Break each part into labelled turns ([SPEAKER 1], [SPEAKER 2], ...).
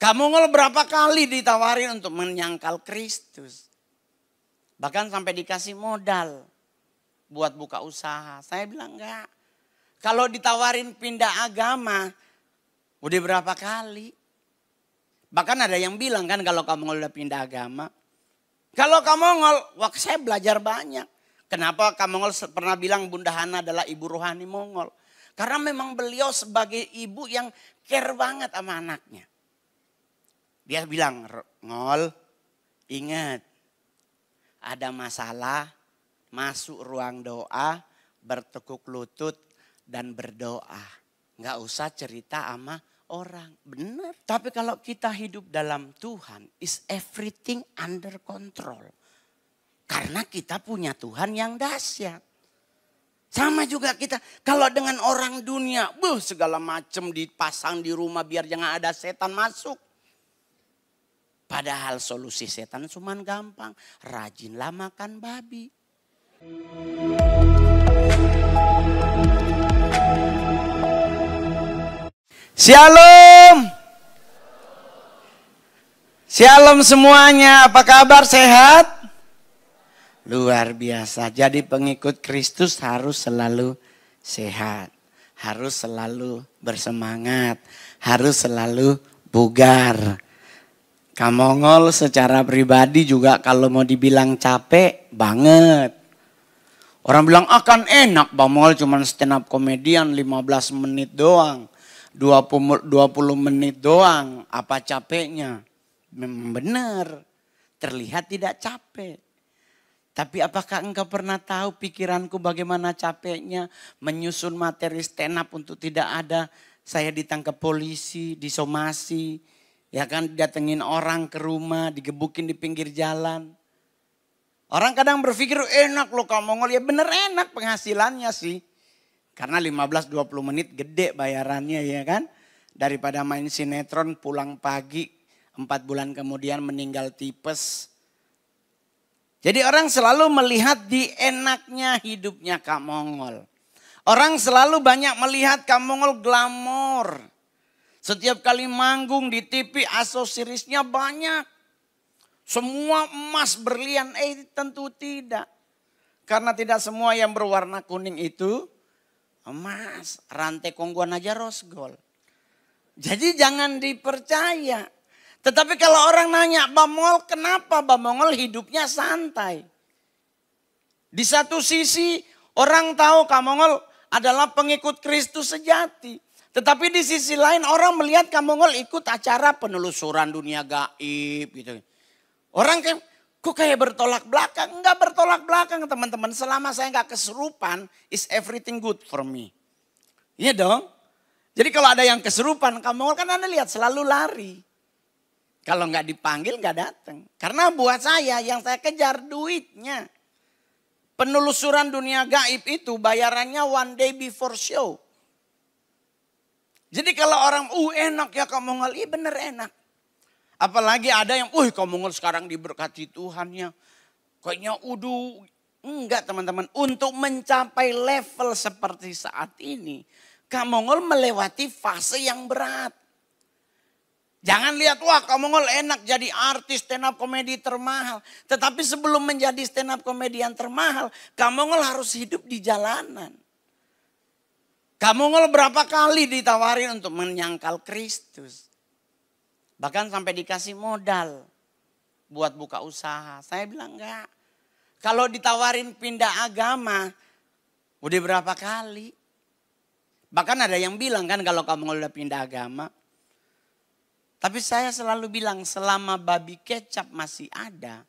[SPEAKER 1] Kamu ngel berapa kali ditawarin untuk menyangkal Kristus. Bahkan sampai dikasih modal buat buka usaha. Saya bilang enggak. Kalau ditawarin pindah agama, udah berapa kali? Bahkan ada yang bilang kan kalau kamu udah pindah agama. Kalau kamu ngol, waktu saya belajar banyak. Kenapa kamu ngol pernah bilang Bunda Hana adalah ibu rohani Mongol? Karena memang beliau sebagai ibu yang care banget sama anaknya. Dia bilang, ngol, ingat. Ada masalah, masuk ruang doa, bertekuk lutut, dan berdoa. Nggak usah cerita sama orang. Benar. Tapi kalau kita hidup dalam Tuhan, is everything under control. Karena kita punya Tuhan yang dahsyat. Sama juga kita kalau dengan orang dunia, buh segala macam dipasang di rumah biar jangan ada setan masuk. Padahal solusi setan cuma gampang. Rajinlah makan babi. Shalom. Shalom semuanya. Apa kabar? Sehat? Luar biasa. Jadi pengikut Kristus harus selalu sehat. Harus selalu bersemangat. Harus selalu bugar Kamongol secara pribadi juga kalau mau dibilang capek banget. Orang bilang akan ah, enak Bang Mongol cuma stand up komedian 15 menit doang. 20, 20 menit doang. Apa capeknya? Memang benar. Terlihat tidak capek. Tapi apakah engkau pernah tahu pikiranku bagaimana capeknya menyusun materi stand up untuk tidak ada saya ditangkap polisi, disomasi, Ya kan datengin orang ke rumah, digebukin di pinggir jalan. Orang kadang berpikir enak loh kalau Mongol. Ya bener enak penghasilannya sih. Karena 15-20 menit gede bayarannya ya kan. Daripada main sinetron pulang pagi. Empat bulan kemudian meninggal tipes. Jadi orang selalu melihat di enaknya hidupnya Kak Mongol. Orang selalu banyak melihat Kak Mongol glamor. Setiap kali manggung di TV asosirisnya banyak. Semua emas berlian, eh tentu tidak. Karena tidak semua yang berwarna kuning itu emas. Rantai kongguan aja rose gold, Jadi jangan dipercaya. Tetapi kalau orang nanya, Bamol kenapa Bamol hidupnya santai? Di satu sisi orang tahu Kamongol adalah pengikut Kristus sejati. Tetapi di sisi lain orang melihat Kamongol ikut acara penelusuran dunia gaib gitu. Orang kayak, kok kayak bertolak belakang? Enggak bertolak belakang teman-teman. Selama saya enggak keserupan, is everything good for me. Iya dong. Jadi kalau ada yang keserupan, Kamongol kan Anda lihat selalu lari. Kalau enggak dipanggil enggak datang. Karena buat saya yang saya kejar duitnya. Penelusuran dunia gaib itu bayarannya one day before show. Jadi kalau orang, uh enak ya kamu ngel, iya bener enak. Apalagi ada yang, uh kamu ngel sekarang diberkati Tuhan Tuhannya. Kayaknya udu, enggak teman-teman. Untuk mencapai level seperti saat ini, kamu Kamongol melewati fase yang berat. Jangan lihat, wah kamu Kamongol enak jadi artis stand up komedi termahal. Tetapi sebelum menjadi stand up komedian termahal, kamu Kamongol harus hidup di jalanan. Kamu ngel berapa kali ditawarin untuk menyangkal Kristus. Bahkan sampai dikasih modal buat buka usaha. Saya bilang enggak. Kalau ditawarin pindah agama, udah berapa kali? Bahkan ada yang bilang kan kalau kamu udah pindah agama. Tapi saya selalu bilang selama babi kecap masih ada,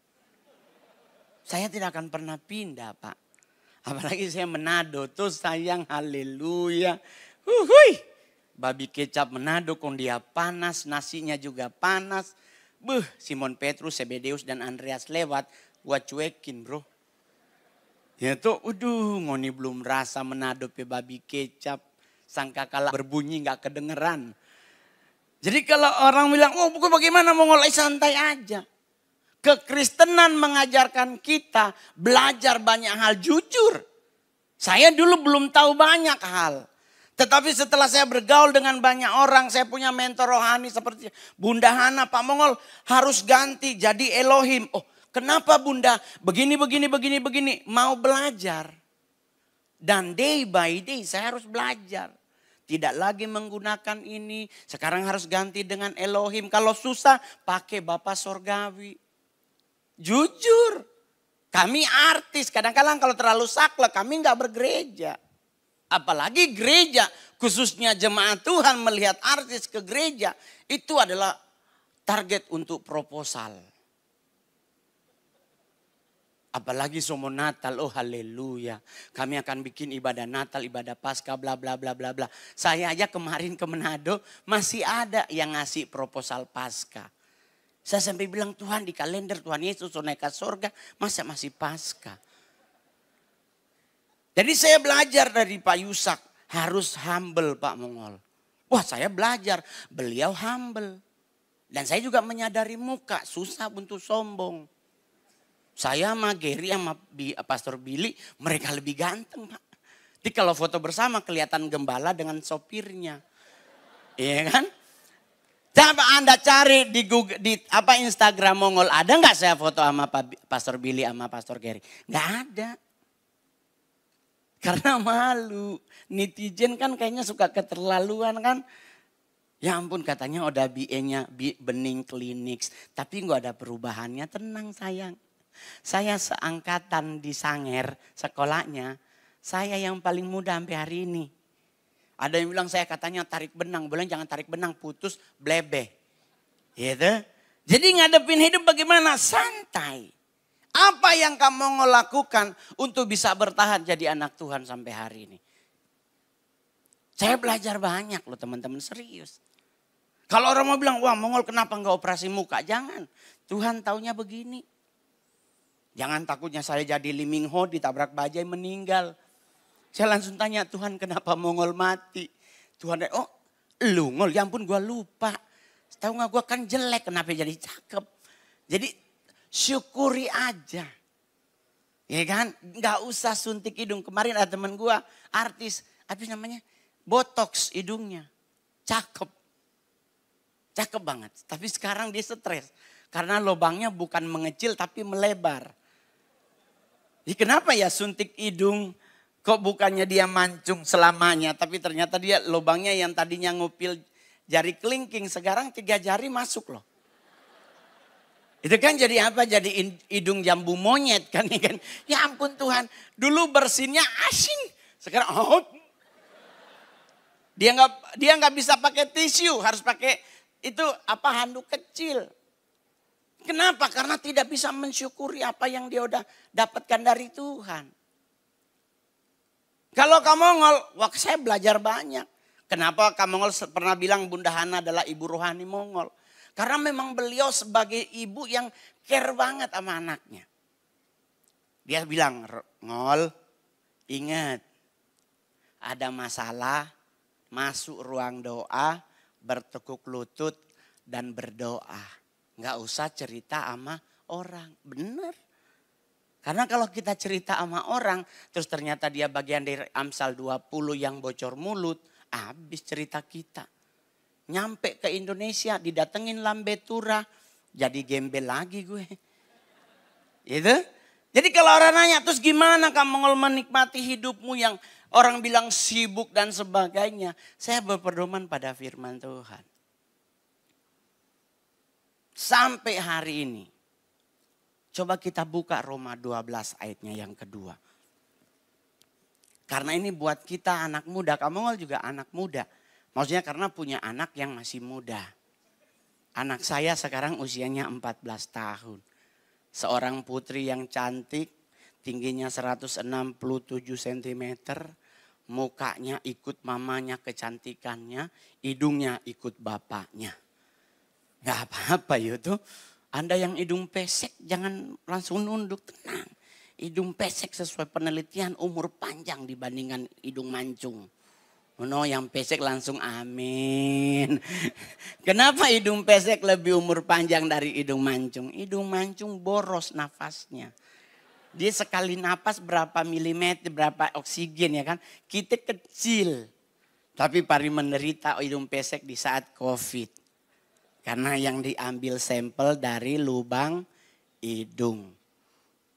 [SPEAKER 1] saya tidak akan pernah pindah pak. Apalagi saya menado tuh sayang haleluya. Uhuy. Babi kecap menado dia panas, nasinya juga panas. beh Simon Petrus, Sebedeus dan Andreas lewat, gua cuekin bro. Ya tuh, uduh, ngoni belum rasa menado pe babi kecap. Sangka kalah berbunyi nggak kedengeran. Jadi kalau orang bilang, oh buku bagaimana mau ngolai santai aja. Kekristenan mengajarkan kita belajar banyak hal jujur. Saya dulu belum tahu banyak hal. Tetapi setelah saya bergaul dengan banyak orang, saya punya mentor rohani seperti Bunda Hana, Pak Mongol harus ganti jadi Elohim. Oh, kenapa Bunda? Begini, begini, begini, begini. Mau belajar. Dan day by day saya harus belajar tidak lagi menggunakan ini. Sekarang harus ganti dengan Elohim. Kalau susah pakai Bapak Sorgawi. Jujur. Kami artis, kadang-kadang kalau terlalu saklek kami nggak bergereja. Apalagi gereja, khususnya jemaat Tuhan melihat artis ke gereja, itu adalah target untuk proposal. Apalagi somo Natal, oh haleluya. Kami akan bikin ibadah Natal, ibadah pasca bla bla bla bla bla. Saya aja kemarin ke Manado masih ada yang ngasih proposal pasca saya sampai bilang Tuhan di kalender Tuhan Yesus naik ke surga, masa masih pasca. Jadi saya belajar dari Pak Yusak, harus humble Pak Mongol. Wah saya belajar, beliau humble. Dan saya juga menyadari muka, susah untuk sombong. Saya sama Gary sama Pastor Billy, mereka lebih ganteng Pak. Jadi kalau foto bersama kelihatan gembala dengan sopirnya. Iya kan? Coba Anda cari di Google, di apa Instagram Mongol, ada nggak saya foto sama Pastor Billy sama Pastor Gary? Nggak ada. Karena malu. Netizen kan kayaknya suka keterlaluan kan. Ya ampun katanya udah BE-nya bening klinik, tapi nggak ada perubahannya. Tenang sayang. Saya seangkatan di Sanger sekolahnya. Saya yang paling muda sampai hari ini. Ada yang bilang saya katanya tarik benang, bilang jangan tarik benang, putus blebe. Gitu. Jadi ngadepin hidup bagaimana? Santai. Apa yang kamu mau lakukan untuk bisa bertahan jadi anak Tuhan sampai hari ini? Saya belajar banyak loh teman-teman, serius. Kalau orang mau bilang, wah Mongol kenapa nggak operasi muka? Jangan, Tuhan taunya begini. Jangan takutnya saya jadi Limingho ditabrak bajai meninggal. Saya langsung tanya, Tuhan kenapa Mongol mati? Tuhan, oh lu ngol, ya ampun gue lupa. Tahu gak gue kan jelek, kenapa jadi cakep? Jadi syukuri aja. Ya kan, gak usah suntik hidung. Kemarin ada teman gue, artis, apa namanya? Botox hidungnya, cakep. Cakep banget, tapi sekarang dia stres. Karena lubangnya bukan mengecil tapi melebar. Ya, kenapa ya suntik hidung Kok bukannya dia mancung selamanya, tapi ternyata dia lubangnya yang tadinya ngupil jari kelingking, sekarang tiga jari masuk loh. Itu kan jadi apa? Jadi hidung jambu monyet kan ya, kan, ya ampun Tuhan, dulu bersinnya asing, sekarang oh. Dia nggak dia nggak bisa pakai tisu, harus pakai itu apa handuk kecil. Kenapa? Karena tidak bisa mensyukuri apa yang dia udah dapatkan dari Tuhan. Kalau Kamongol, waktu saya belajar banyak. Kenapa kamu Kamongol pernah bilang Bunda Hana adalah ibu rohani Mongol? Karena memang beliau sebagai ibu yang care banget sama anaknya. Dia bilang, Ngol, ingat ada masalah, masuk ruang doa, bertekuk lutut, dan berdoa. Nggak usah cerita sama orang. Bener. Karena kalau kita cerita sama orang, terus ternyata dia bagian dari Amsal 20 yang bocor mulut, habis cerita kita. Nyampe ke Indonesia, didatengin lambe tura, jadi gembel lagi gue. Gitu? Jadi kalau orang nanya, terus gimana kamu menikmati hidupmu yang orang bilang sibuk dan sebagainya. Saya berpedoman pada firman Tuhan. Sampai hari ini, Coba kita buka Roma 12 ayatnya yang kedua. Karena ini buat kita anak muda, kamu juga anak muda. Maksudnya karena punya anak yang masih muda. Anak saya sekarang usianya 14 tahun. Seorang putri yang cantik, tingginya 167 cm, mukanya ikut mamanya kecantikannya, hidungnya ikut bapaknya. Gak apa-apa itu. -apa, anda yang hidung pesek jangan langsung nunduk, tenang. Hidung pesek sesuai penelitian umur panjang dibandingkan hidung mancung. No, yang pesek langsung amin. Kenapa hidung pesek lebih umur panjang dari hidung mancung? Hidung mancung boros nafasnya. Dia sekali nafas berapa milimeter, berapa oksigen ya kan. Kita kecil. Tapi pari menderita hidung pesek di saat covid. Karena yang diambil sampel dari lubang hidung.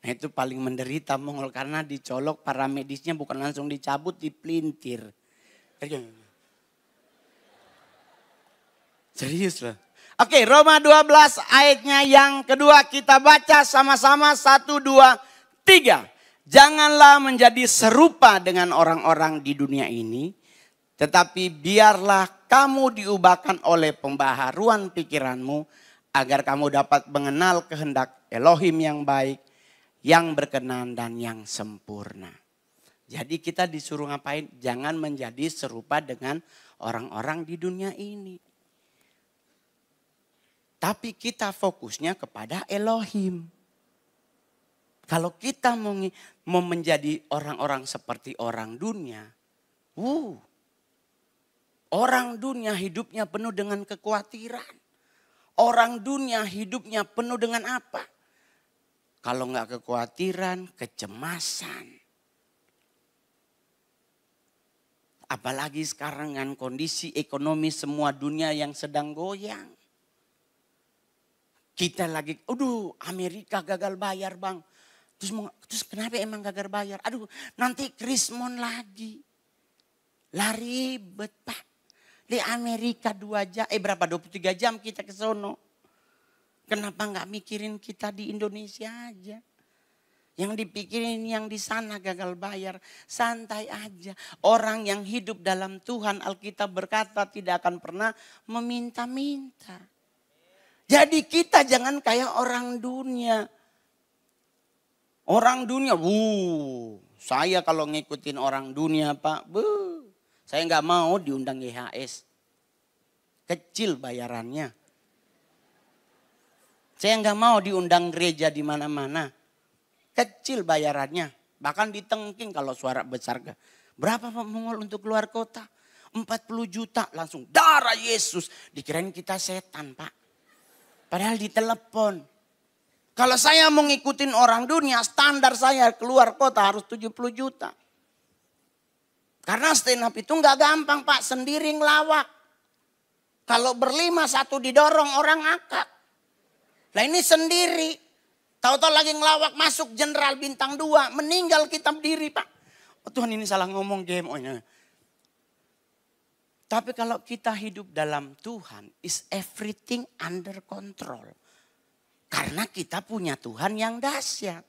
[SPEAKER 1] Nah itu paling menderita Mongol karena dicolok para medisnya bukan langsung dicabut, dipelintir. Iya. Serius loh. Oke, Roma 12 ayatnya yang kedua kita baca sama-sama. Satu, dua, tiga. Janganlah menjadi serupa dengan orang-orang di dunia ini. Tetapi biarlah kamu diubahkan oleh pembaharuan pikiranmu agar kamu dapat mengenal kehendak Elohim yang baik, yang berkenan dan yang sempurna. Jadi kita disuruh ngapain? Jangan menjadi serupa dengan orang-orang di dunia ini. Tapi kita fokusnya kepada Elohim. Kalau kita mau, mau menjadi orang-orang seperti orang dunia, wuh, Orang dunia hidupnya penuh dengan kekhawatiran. Orang dunia hidupnya penuh dengan apa? Kalau nggak kekhawatiran, kecemasan. Apalagi sekarang dengan kondisi ekonomi semua dunia yang sedang goyang. Kita lagi, aduh Amerika gagal bayar bang. Terus, terus kenapa emang gagal bayar? Aduh nanti krismon lagi. Lari ribet di Amerika dua jam, eh berapa 23 jam kita ke sono. Kenapa nggak mikirin kita di Indonesia aja? Yang dipikirin yang di sana gagal bayar, santai aja. Orang yang hidup dalam Tuhan Alkitab berkata tidak akan pernah meminta-minta. Jadi kita jangan kayak orang dunia. Orang dunia, wuh, saya kalau ngikutin orang dunia pak, wuh, saya nggak mau diundang IHS. Kecil bayarannya. Saya nggak mau diundang gereja di mana-mana. Kecil bayarannya. Bahkan ditengking kalau suara besar. Berapa Pak Mongol untuk keluar kota? 40 juta langsung darah Yesus. Dikirain kita setan Pak. Padahal ditelepon. Kalau saya mau ngikutin orang dunia standar saya keluar kota harus 70 juta. Karena stand up itu nggak gampang pak, sendiri ngelawak. Kalau berlima satu didorong orang akak. Nah ini sendiri. Tahu-tahu lagi ngelawak masuk jenderal bintang dua, meninggal kita berdiri pak. Oh, Tuhan ini salah ngomong game. Oh, iya. Tapi kalau kita hidup dalam Tuhan, is everything under control. Karena kita punya Tuhan yang dahsyat.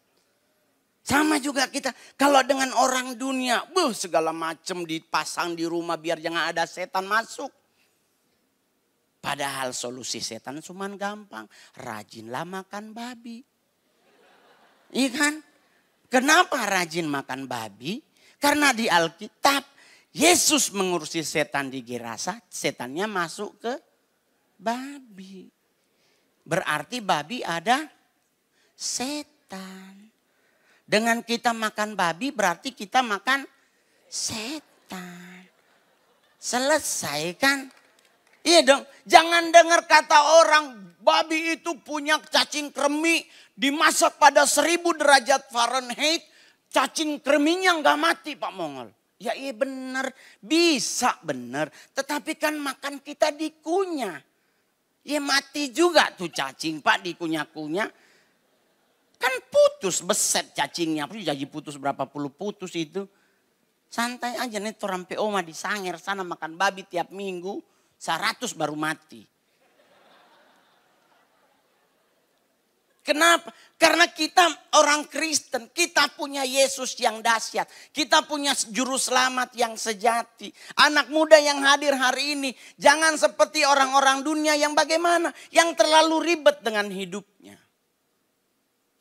[SPEAKER 1] Sama juga kita. Kalau dengan orang dunia, buh segala macam dipasang di rumah biar jangan ada setan masuk. Padahal solusi setan cuma gampang. Rajinlah makan babi. Iya kan? Kenapa rajin makan babi? Karena di Alkitab Yesus mengurusi setan di Gerasa, setannya masuk ke babi. Berarti babi ada setan. Dengan kita makan babi berarti kita makan setan. Selesai kan? Iya dong, jangan dengar kata orang babi itu punya cacing kremi dimasak pada seribu derajat Fahrenheit, cacing kreminya nggak mati Pak Mongol. Ya iya benar, bisa benar. Tetapi kan makan kita dikunyah. Ya mati juga tuh cacing Pak dikunyah-kunyah. Kan putus beset cacingnya. Jadi putus berapa puluh putus itu. Santai aja nih orang oma di Sanger sana makan babi tiap minggu. seratus baru mati. Kenapa? Karena kita orang Kristen, kita punya Yesus yang dahsyat, kita punya juru selamat yang sejati. Anak muda yang hadir hari ini, jangan seperti orang-orang dunia yang bagaimana, yang terlalu ribet dengan hidupnya.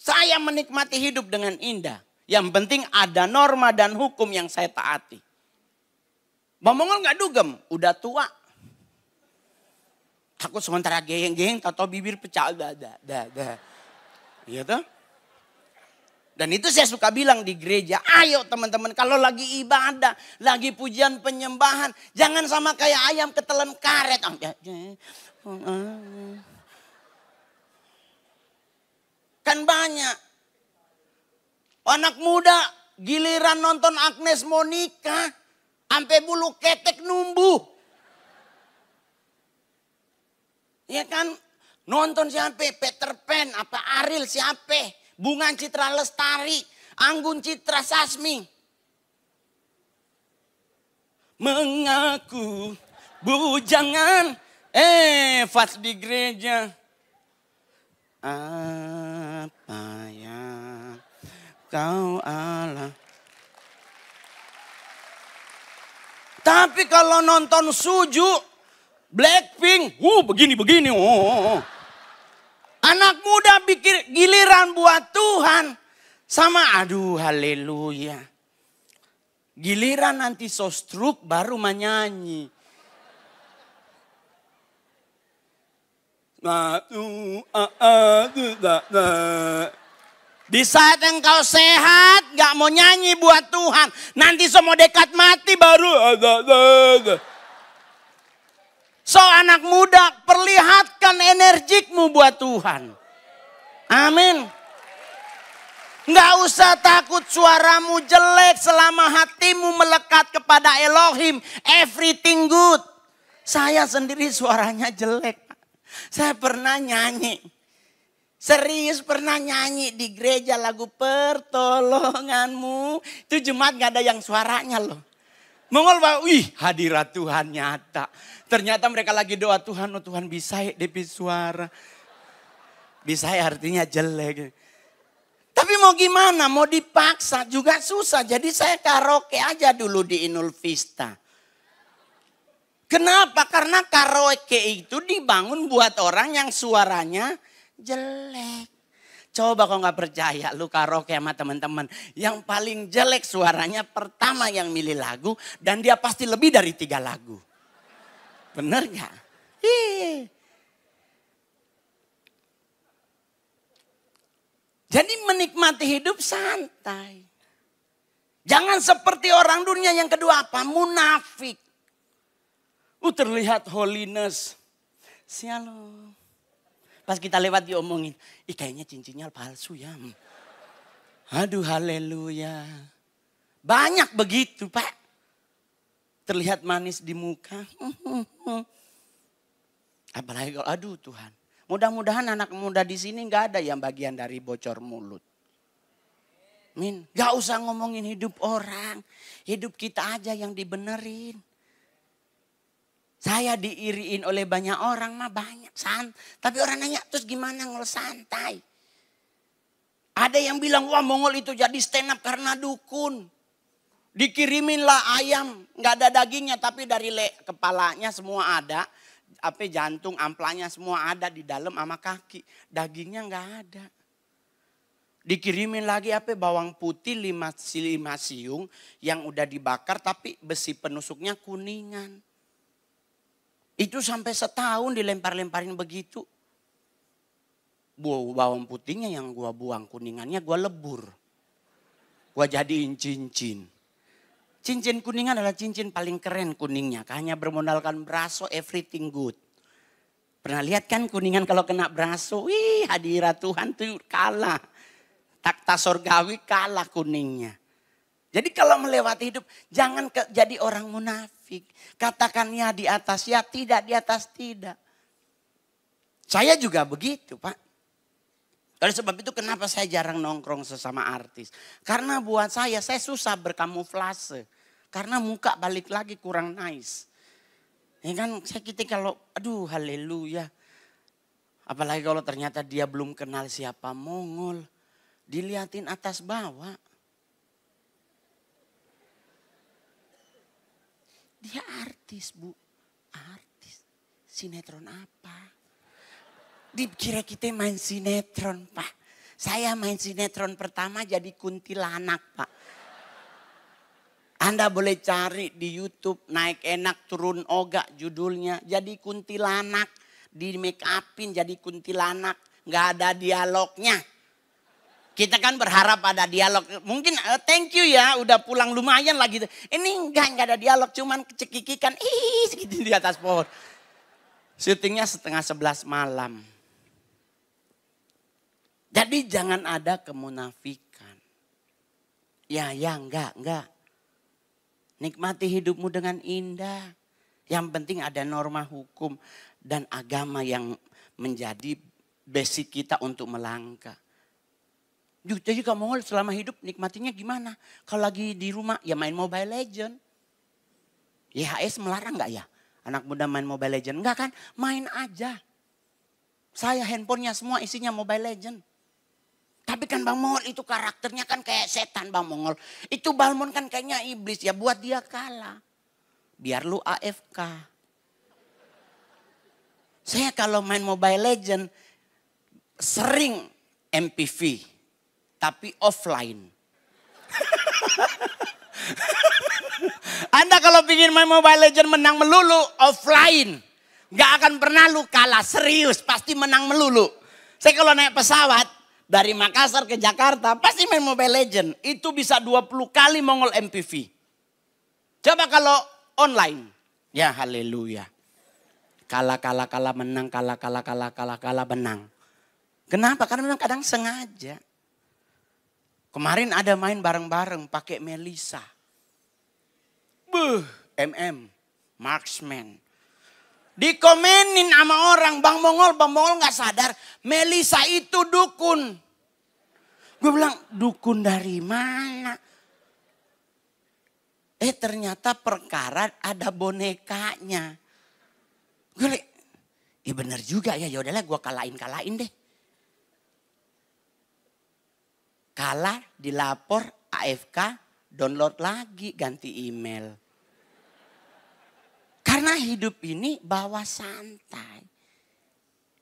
[SPEAKER 1] Saya menikmati hidup dengan indah. Yang penting ada norma dan hukum yang saya taati. Bambongol nggak dugem, udah tua. Takut sementara geng-geng, tato bibir pecah, dah, dah, dah, dah. Gitu. Dan itu saya suka bilang di gereja, ayo teman-teman kalau lagi ibadah, lagi pujian penyembahan, jangan sama kayak ayam ketelan karet. Ah, ya, ya. Oh, ah, ya. Kan banyak. Anak muda giliran nonton Agnes Monica sampai bulu ketek numbuh. Ya kan nonton siapa? Peter Pan apa Aril siapa? bunga Citra Lestari, Anggun Citra Sasmi. Mengaku bu jangan eh fast di gereja apa ya kau Allah. Tapi kalau nonton Suju, Blackpink, wuh begini-begini. Oh oh, oh, oh. Anak muda pikir giliran buat Tuhan sama aduh haleluya. Giliran nanti sostruk baru menyanyi. Di saat engkau sehat, gak mau nyanyi buat Tuhan. Nanti semua dekat mati baru. So anak muda, perlihatkan energikmu buat Tuhan. Amin. Gak usah takut suaramu jelek selama hatimu melekat kepada Elohim. Everything good. Saya sendiri suaranya jelek. Saya pernah nyanyi. Serius pernah nyanyi di gereja lagu pertolonganmu. Itu Jumat gak ada yang suaranya loh. Mongol bahwa, wih hadirat Tuhan nyata. Ternyata mereka lagi doa Tuhan, oh Tuhan bisa ya depi suara. Bisa ya artinya jelek. Tapi mau gimana, mau dipaksa juga susah. Jadi saya karaoke aja dulu di Inul Vista. Kenapa? Karena karaoke itu dibangun buat orang yang suaranya jelek. Coba kau nggak percaya lu karaoke sama teman-teman. Yang paling jelek suaranya pertama yang milih lagu. Dan dia pasti lebih dari tiga lagu. Bener nggak? Jadi menikmati hidup santai. Jangan seperti orang dunia yang kedua apa? Munafik. Uh, terlihat holiness. Shalom. Pas kita lewat diomongin, ih kayaknya cincinnya palsu ya. Hmm. Aduh haleluya. Banyak begitu pak. Terlihat manis di muka. Apalagi kalau aduh Tuhan. Mudah-mudahan anak muda di sini gak ada yang bagian dari bocor mulut. Min, gak usah ngomongin hidup orang. Hidup kita aja yang dibenerin. Saya diiriin oleh banyak orang mah banyak san. Tapi orang nanya terus gimana ngol santai. Ada yang bilang wah Mongol itu jadi stand up karena dukun. Dikirimin lah ayam, nggak ada dagingnya tapi dari le, kepalanya semua ada. Apa jantung, amplanya semua ada di dalam sama kaki. Dagingnya nggak ada. Dikirimin lagi apa bawang putih lima, lima siung yang udah dibakar tapi besi penusuknya kuningan. Itu sampai setahun dilempar-lemparin begitu. Buah bawang putihnya yang gua buang, kuningannya gua lebur. Gua jadiin cincin. Cincin kuningan adalah cincin paling keren kuningnya. Hanya bermodalkan braso everything good. Pernah lihat kan kuningan kalau kena braso, wih hadirat Tuhan tuh kalah. Takta sorgawi kalah kuningnya. Jadi kalau melewati hidup, jangan ke, jadi orang munafik munafik. Katakannya di atas ya, tidak di atas tidak. Saya juga begitu Pak. Oleh sebab itu kenapa saya jarang nongkrong sesama artis. Karena buat saya, saya susah berkamuflase. Karena muka balik lagi kurang nice. Ya kan saya kita kalau aduh haleluya. Apalagi kalau ternyata dia belum kenal siapa Mongol. Diliatin atas bawah. Dia artis bu, artis. Sinetron apa? Dikira kita main sinetron pak. Saya main sinetron pertama jadi kuntilanak pak. Anda boleh cari di YouTube naik enak turun oga judulnya. Jadi kuntilanak di make upin jadi kuntilanak. Gak ada dialognya. Kita kan berharap ada dialog. Mungkin uh, thank you ya udah pulang lumayan lagi. Ini enggak, enggak ada dialog. Cuman cekikikan. Ih segitu di atas pohon. Syutingnya setengah sebelas malam. Jadi jangan ada kemunafikan. Ya, ya enggak, enggak. Nikmati hidupmu dengan indah. Yang penting ada norma hukum dan agama yang menjadi basic kita untuk melangkah. Jadi mongol selama hidup nikmatinya gimana? Kalau lagi di rumah ya main Mobile Legend. YHS ya, melarang nggak ya? Anak muda main Mobile Legend. Nggak kan? Main aja. Saya handphonenya semua isinya Mobile Legend. Tapi kan Bang Mongol itu karakternya kan kayak setan Bang Mongol. Itu balmon kan kayaknya iblis ya buat dia kalah. Biar lu AFK. Saya kalau main Mobile Legend sering MPV tapi offline. Anda kalau ingin main Mobile Legend menang melulu offline. nggak akan pernah lu kalah, serius pasti menang melulu. Saya kalau naik pesawat dari Makassar ke Jakarta pasti main Mobile Legend. Itu bisa 20 kali Mongol MPV. Coba kalau online. Ya haleluya. Kalah, kalah, kalah, menang, kalah, kalah, kalah, kalah, kalah, menang. Kenapa? Karena memang kadang sengaja. Kemarin ada main bareng-bareng pakai Melisa. Beuh, MM, marksman. Dikomenin sama orang, Bang Mongol, Bang Mongol gak sadar. Melisa itu dukun. Gue bilang, dukun dari mana? Eh ternyata perkara ada bonekanya. Gue lihat, ya bener juga ya yaudahlah gue kalahin-kalahin deh. Kalah dilapor AFK, download lagi ganti email. Karena hidup ini bawa santai.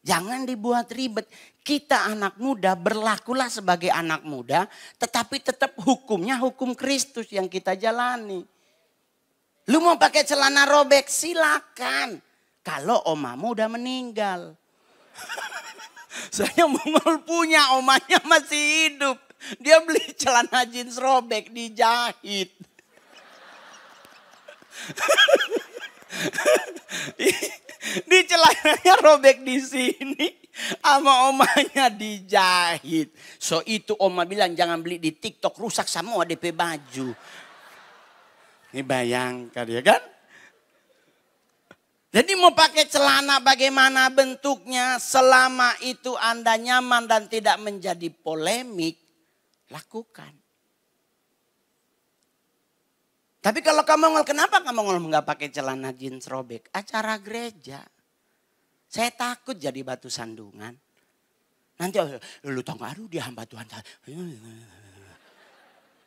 [SPEAKER 1] Jangan dibuat ribet. Kita anak muda berlakulah sebagai anak muda, tetapi tetap hukumnya hukum Kristus yang kita jalani. Lu mau pakai celana robek silakan. Kalau omamu udah meninggal. Saya mau punya omanya masih hidup. Dia beli celana jeans robek dijahit. di celananya robek di sini sama omanya dijahit. So itu oma bilang jangan beli di TikTok rusak sama DP baju. Ini bayangkan ya kan? Jadi mau pakai celana bagaimana bentuknya selama itu Anda nyaman dan tidak menjadi polemik lakukan. Tapi kalau kamu ngomong, kenapa kamu ngomong nggak pakai celana jeans robek? Acara gereja. Saya takut jadi batu sandungan. Nanti oh, lu tau gak, aduh dia hamba Tuhan.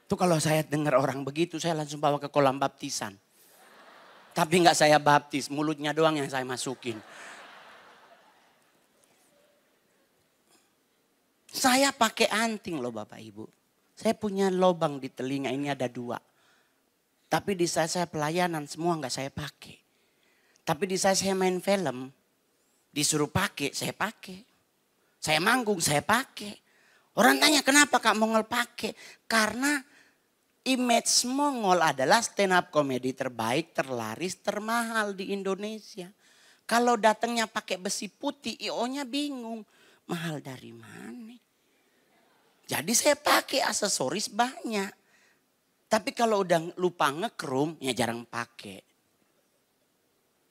[SPEAKER 1] Itu kalau saya dengar orang begitu, saya langsung bawa ke kolam baptisan. Tapi nggak saya baptis, mulutnya doang yang saya masukin. Saya pakai anting loh Bapak Ibu. Saya punya lobang di telinga ini ada dua. Tapi di saat saya pelayanan semua nggak saya pakai. Tapi di saat saya main film, disuruh pakai, saya pakai. Saya manggung, saya pakai. Orang tanya kenapa Kak Mongol pakai? Karena image Mongol adalah stand up komedi terbaik, terlaris, termahal di Indonesia. Kalau datangnya pakai besi putih, IO-nya bingung. Mahal dari mana? Jadi saya pakai aksesoris banyak. Tapi kalau udah lupa ngekrum ya jarang pakai.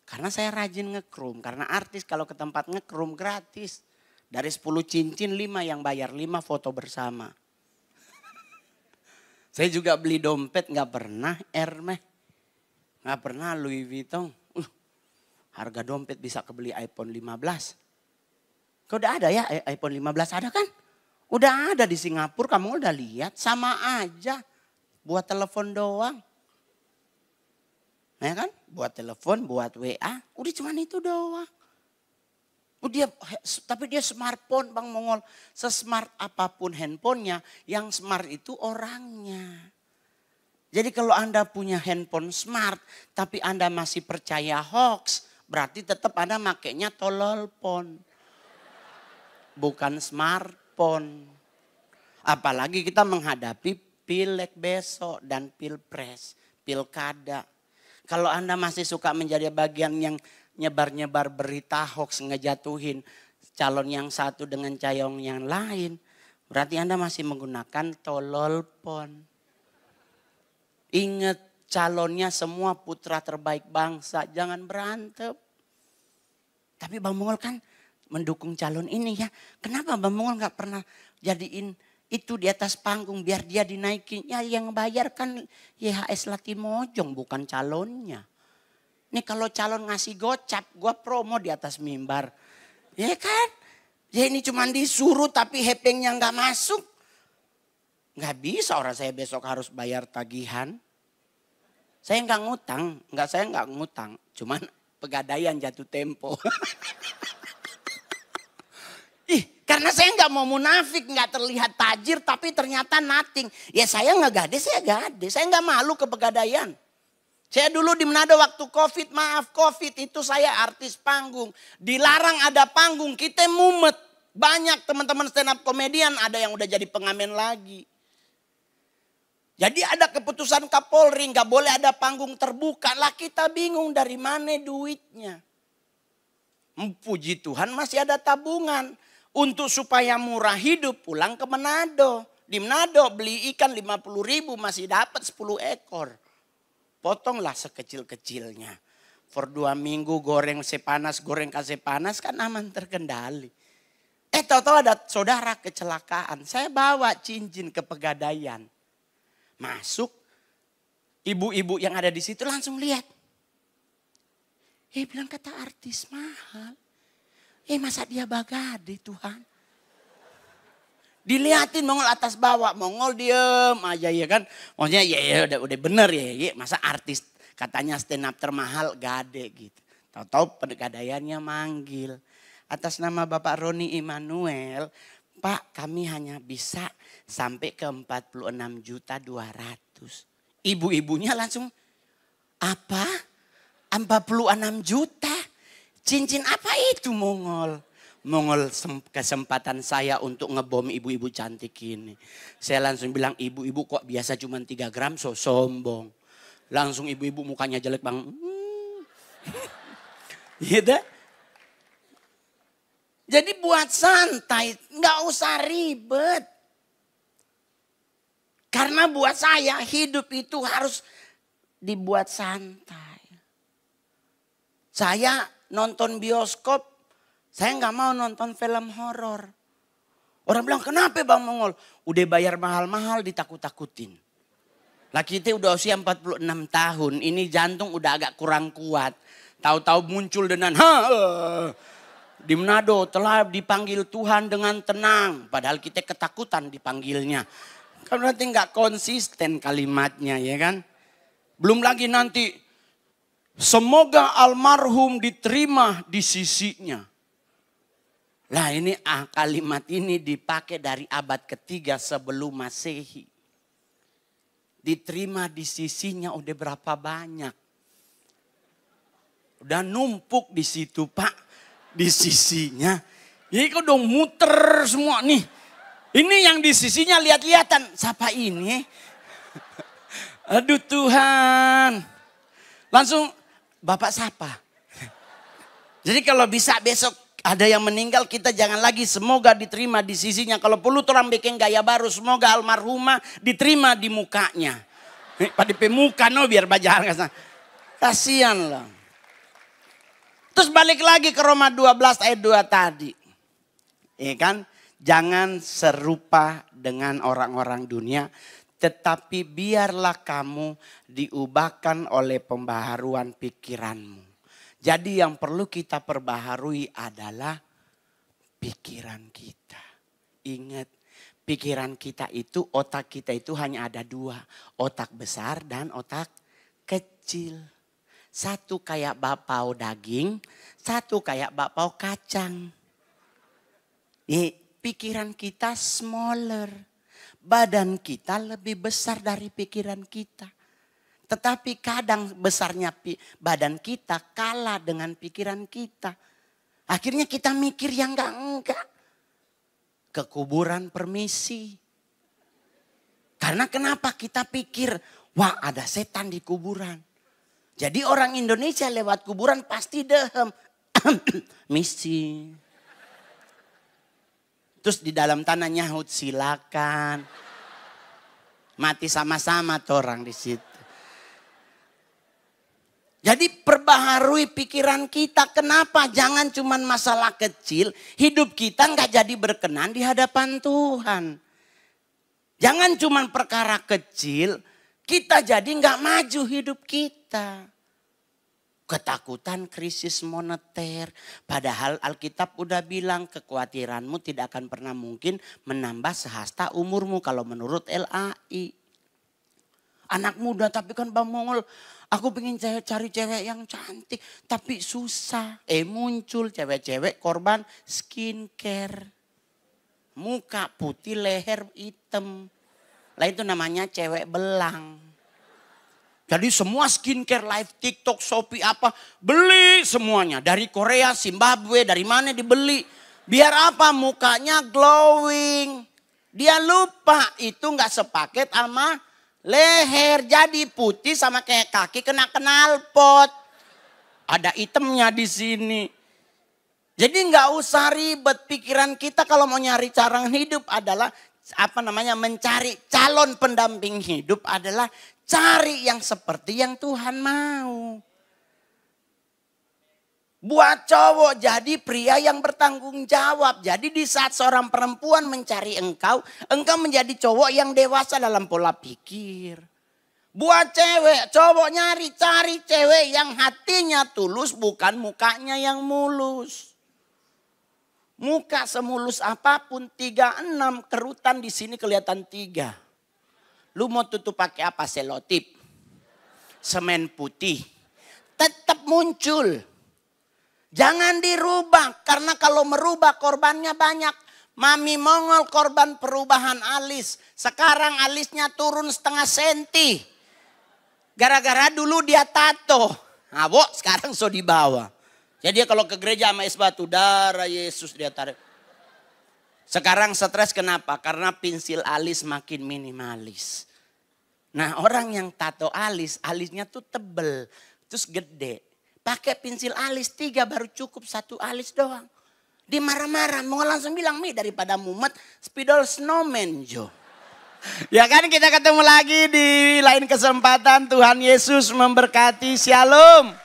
[SPEAKER 1] Karena saya rajin ngekrum, karena artis kalau ke tempat ngekrum gratis. Dari 10 cincin 5 yang bayar, 5 foto bersama. saya juga beli dompet gak pernah Hermes, Gak pernah Louis Vuitton. Uh, harga dompet bisa kebeli iPhone 15. Kau udah ada ya iPhone 15 ada kan? Udah ada di Singapura, kamu udah lihat sama aja buat telepon doang. Ya kan? Buat telepon, buat WA, udah cuman itu doang. Dia, tapi dia smartphone Bang Mongol. Sesmart apapun handphonenya, yang smart itu orangnya. Jadi kalau Anda punya handphone smart, tapi Anda masih percaya hoax, berarti tetap Anda makainya tololpon. Bukan smart Pon, Apalagi kita menghadapi pilek besok dan pilpres, pilkada. Kalau Anda masih suka menjadi bagian yang nyebar-nyebar berita hoax ngejatuhin calon yang satu dengan cayong yang lain, berarti Anda masih menggunakan tolol pon. Ingat calonnya semua putra terbaik bangsa, jangan berantem. Tapi Bang Mongol kan mendukung calon ini ya. Kenapa Bang Mongol nggak pernah jadiin itu di atas panggung biar dia dinaikin. Ya yang bayar kan YHS Latimojong bukan calonnya. Ini kalau calon ngasih gocap, gue promo di atas mimbar. Ya kan? Ya ini cuma disuruh tapi hepengnya nggak masuk. Nggak bisa orang saya besok harus bayar tagihan. Saya nggak ngutang, nggak saya nggak ngutang. Cuman pegadaian jatuh tempo. Karena saya nggak mau munafik, nggak terlihat tajir, tapi ternyata nothing. Ya saya nggak gade, saya gade. Saya nggak malu ke pegadaian. Saya dulu di Manado waktu covid, maaf covid itu saya artis panggung. Dilarang ada panggung, kita mumet. Banyak teman-teman stand up komedian, ada yang udah jadi pengamen lagi. Jadi ada keputusan Kapolri, nggak boleh ada panggung terbuka. Lah kita bingung dari mana duitnya. Hmm, puji Tuhan masih ada tabungan. Untuk supaya murah hidup pulang ke Manado. Di Manado beli ikan 50 ribu masih dapat 10 ekor. Potonglah sekecil-kecilnya. For dua minggu goreng sepanas, goreng kasih panas kan aman terkendali. Eh tahu-tahu ada saudara kecelakaan. Saya bawa cincin ke pegadaian. Masuk. Ibu-ibu yang ada di situ langsung lihat. Eh bilang kata artis mahal. Eh masa dia bagade Tuhan? Dilihatin Mongol atas bawah, Mongol diem aja ya kan. Maksudnya ya, ya udah, udah bener ya, ya, masa artis katanya stand up termahal gade gitu. Tahu-tahu pergadaiannya manggil. Atas nama Bapak Roni Immanuel, Pak kami hanya bisa sampai ke 46 juta 200. Ibu-ibunya langsung apa? 46 juta. Cincin apa itu Mongol? Mongol kesempatan saya untuk ngebom ibu-ibu cantik ini. Saya langsung bilang ibu-ibu kok biasa cuma 3 gram so sombong. Langsung ibu-ibu mukanya jelek bang. Hmm. gitu. Jadi buat santai, nggak usah ribet. Karena buat saya hidup itu harus dibuat santai. Saya nonton bioskop, saya nggak mau nonton film horor. Orang bilang, kenapa Bang Mongol? Udah bayar mahal-mahal ditakut-takutin. lah kita udah usia 46 tahun, ini jantung udah agak kurang kuat. Tahu-tahu muncul dengan, ha, uh, di Manado telah dipanggil Tuhan dengan tenang. Padahal kita ketakutan dipanggilnya. Karena nanti nggak konsisten kalimatnya ya kan. Belum lagi nanti Semoga almarhum diterima di sisinya. Nah ini ah, kalimat ini dipakai dari abad ketiga sebelum masehi. Diterima di sisinya udah berapa banyak. Udah numpuk di situ pak. Di sisinya. Ini kok dong muter semua nih. Ini yang di sisinya lihat-lihatan. Siapa ini? Aduh Tuhan. Langsung Bapak siapa? Jadi kalau bisa besok ada yang meninggal kita jangan lagi semoga diterima di sisinya. Kalau perlu orang bikin gaya baru semoga almarhumah diterima di mukanya. Pada pemuka no biar bajar. Kasian loh. Terus balik lagi ke Roma 12 ayat 2 tadi. Iya kan? Jangan serupa dengan orang-orang dunia, tetapi biarlah kamu diubahkan oleh pembaharuan pikiranmu. Jadi yang perlu kita perbaharui adalah pikiran kita. Ingat, pikiran kita itu, otak kita itu hanya ada dua. Otak besar dan otak kecil. Satu kayak bapau daging, satu kayak bapau kacang. Pikiran kita smaller badan kita lebih besar dari pikiran kita. Tetapi kadang besarnya badan kita kalah dengan pikiran kita. Akhirnya kita mikir yang enggak-enggak. Kekuburan permisi. Karena kenapa kita pikir, wah ada setan di kuburan. Jadi orang Indonesia lewat kuburan pasti dehem. Misi. Terus di dalam tanah nyahut silakan. Mati sama-sama tuh orang di situ. Jadi perbaharui pikiran kita. Kenapa? Jangan cuman masalah kecil. Hidup kita nggak jadi berkenan di hadapan Tuhan. Jangan cuman perkara kecil. Kita jadi nggak maju hidup kita. Ketakutan krisis moneter. Padahal Alkitab udah bilang kekhawatiranmu tidak akan pernah mungkin menambah sehasta umurmu kalau menurut LAI. Anak muda tapi kan Bang Mongol aku pengen cewek, cari cewek yang cantik tapi susah. Eh muncul cewek-cewek korban skincare. Muka putih, leher hitam. Lah itu namanya cewek belang. Jadi semua skincare, live TikTok, Shopee apa, beli semuanya. Dari Korea, Zimbabwe, dari mana dibeli. Biar apa? Mukanya glowing. Dia lupa itu nggak sepaket sama leher. Jadi putih sama kayak kaki kena kenal pot. Ada itemnya di sini. Jadi nggak usah ribet pikiran kita kalau mau nyari cara hidup adalah apa namanya mencari calon pendamping hidup adalah Cari yang seperti yang Tuhan mau. Buat cowok jadi pria yang bertanggung jawab. Jadi di saat seorang perempuan mencari engkau, engkau menjadi cowok yang dewasa dalam pola pikir. Buat cewek, cowok nyari, cari cewek yang hatinya tulus bukan mukanya yang mulus. Muka semulus apapun, tiga enam kerutan di sini kelihatan tiga. Lu mau tutup pakai apa? Selotip. Semen putih. Tetap muncul. Jangan dirubah. Karena kalau merubah korbannya banyak. Mami Mongol korban perubahan alis. Sekarang alisnya turun setengah senti. Gara-gara dulu dia tato. Nah, sekarang so dibawa. Jadi kalau ke gereja sama es batu darah Yesus dia tarik. Sekarang stres kenapa? Karena pensil alis makin minimalis. Nah orang yang tato alis, alisnya tuh tebel, terus gede. Pakai pensil alis tiga baru cukup satu alis doang. Dimarah-marah, mau langsung bilang, Mi daripada mumet, spidol snowman Jo. Ya kan kita ketemu lagi di lain kesempatan Tuhan Yesus memberkati Shalom.